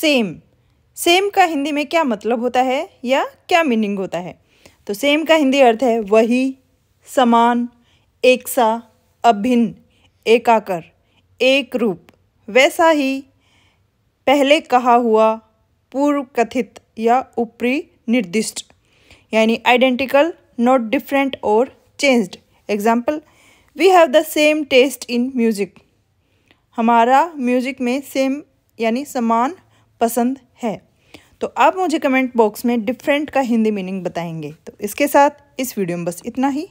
same same का हिंदी में क्या मतलब होता है या क्या मीनिंग होता है तो सेम का हिंदी अर्थ है वही समान एक सा अभिन्न एकाकर एक रूप वैसा ही पहले कहा हुआ पूर्व कथित या ऊपरी निर्दिष्ट यानी आइडेंटिकल नॉट डिफरेंट और changed example we have the same test in music हमारा म्यूज़िक में सेम यानी समान पसंद है तो आप मुझे कमेंट बॉक्स में डिफरेंट का हिंदी मीनिंग बताएंगे तो इसके साथ इस वीडियो में बस इतना ही